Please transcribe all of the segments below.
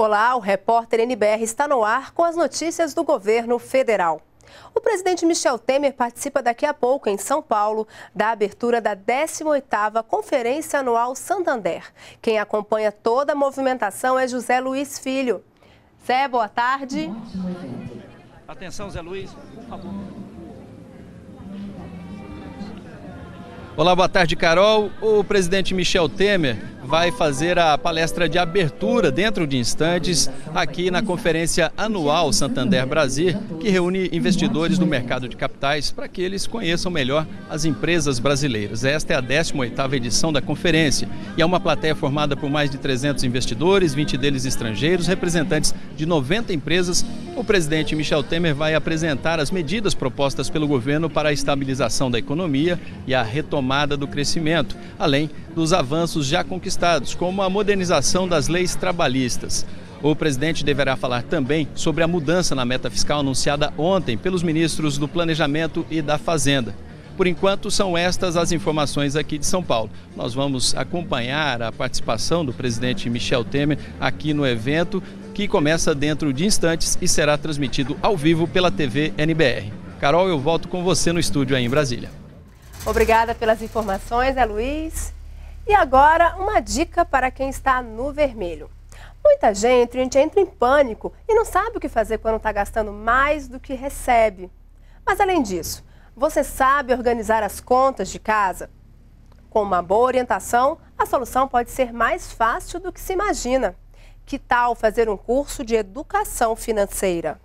Olá, o repórter NBR está no ar com as notícias do governo federal. O presidente Michel Temer participa daqui a pouco, em São Paulo, da abertura da 18ª Conferência Anual Santander. Quem acompanha toda a movimentação é José Luiz Filho. Zé, boa tarde. Atenção, Zé Luiz, por favor. Olá, boa tarde, Carol. O presidente Michel Temer vai fazer a palestra de abertura dentro de instantes aqui na conferência anual Santander Brasil, que reúne investidores do mercado de capitais para que eles conheçam melhor as empresas brasileiras. Esta é a 18ª edição da conferência e é uma plateia formada por mais de 300 investidores, 20 deles estrangeiros, representantes de 90 empresas. O presidente Michel Temer vai apresentar as medidas propostas pelo governo para a estabilização da economia e a retomada retomada do crescimento, além dos avanços já conquistados, como a modernização das leis trabalhistas. O presidente deverá falar também sobre a mudança na meta fiscal anunciada ontem pelos ministros do Planejamento e da Fazenda. Por enquanto, são estas as informações aqui de São Paulo. Nós vamos acompanhar a participação do presidente Michel Temer aqui no evento, que começa dentro de instantes e será transmitido ao vivo pela TV NBR. Carol, eu volto com você no estúdio aí em Brasília. Obrigada pelas informações, é Luiz. E agora, uma dica para quem está no vermelho. Muita gente, gente entra em pânico e não sabe o que fazer quando está gastando mais do que recebe. Mas além disso, você sabe organizar as contas de casa? Com uma boa orientação, a solução pode ser mais fácil do que se imagina. Que tal fazer um curso de educação financeira?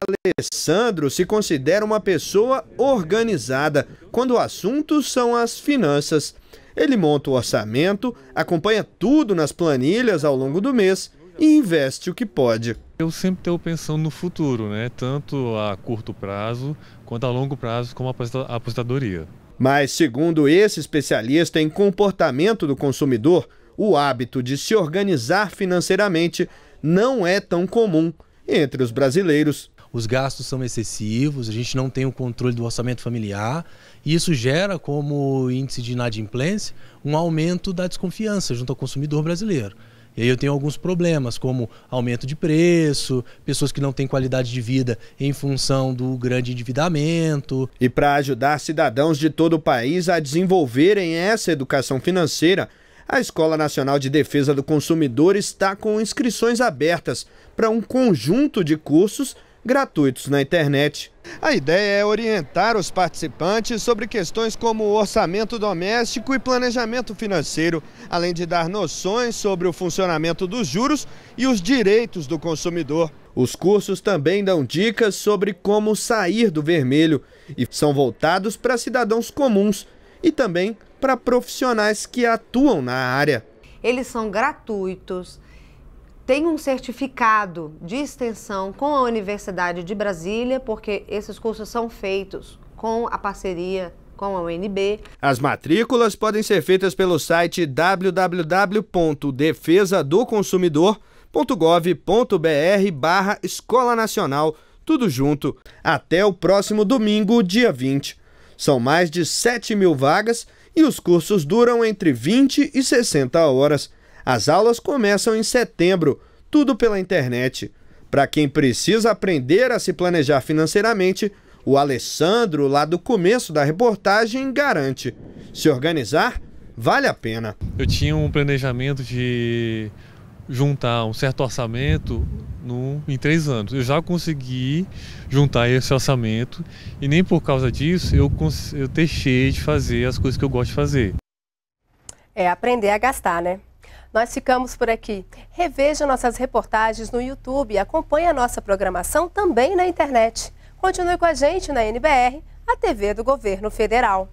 Alessandro se considera uma pessoa organizada quando o assunto são as finanças. Ele monta o orçamento, acompanha tudo nas planilhas ao longo do mês e investe o que pode. Eu sempre estou pensando no futuro, né? tanto a curto prazo quanto a longo prazo, como a aposentadoria. Mas, segundo esse especialista em comportamento do consumidor, o hábito de se organizar financeiramente não é tão comum entre os brasileiros os gastos são excessivos, a gente não tem o controle do orçamento familiar, e isso gera, como índice de inadimplência, um aumento da desconfiança junto ao consumidor brasileiro. E aí eu tenho alguns problemas, como aumento de preço, pessoas que não têm qualidade de vida em função do grande endividamento. E para ajudar cidadãos de todo o país a desenvolverem essa educação financeira, a Escola Nacional de Defesa do Consumidor está com inscrições abertas para um conjunto de cursos gratuitos na internet. A ideia é orientar os participantes sobre questões como orçamento doméstico e planejamento financeiro, além de dar noções sobre o funcionamento dos juros e os direitos do consumidor. Os cursos também dão dicas sobre como sair do vermelho e são voltados para cidadãos comuns e também para profissionais que atuam na área. Eles são gratuitos, tem um certificado de extensão com a Universidade de Brasília, porque esses cursos são feitos com a parceria com a UNB. As matrículas podem ser feitas pelo site www.defesadoconsumidor.gov.br barra Escola Nacional, tudo junto, até o próximo domingo, dia 20. São mais de 7 mil vagas e os cursos duram entre 20 e 60 horas. As aulas começam em setembro, tudo pela internet. Para quem precisa aprender a se planejar financeiramente, o Alessandro, lá do começo da reportagem, garante: se organizar, vale a pena. Eu tinha um planejamento de juntar um certo orçamento no, em três anos. Eu já consegui juntar esse orçamento e nem por causa disso eu, eu deixei de fazer as coisas que eu gosto de fazer. É aprender a gastar, né? Nós ficamos por aqui. Reveja nossas reportagens no YouTube e acompanhe a nossa programação também na internet. Continue com a gente na NBR, a TV do Governo Federal.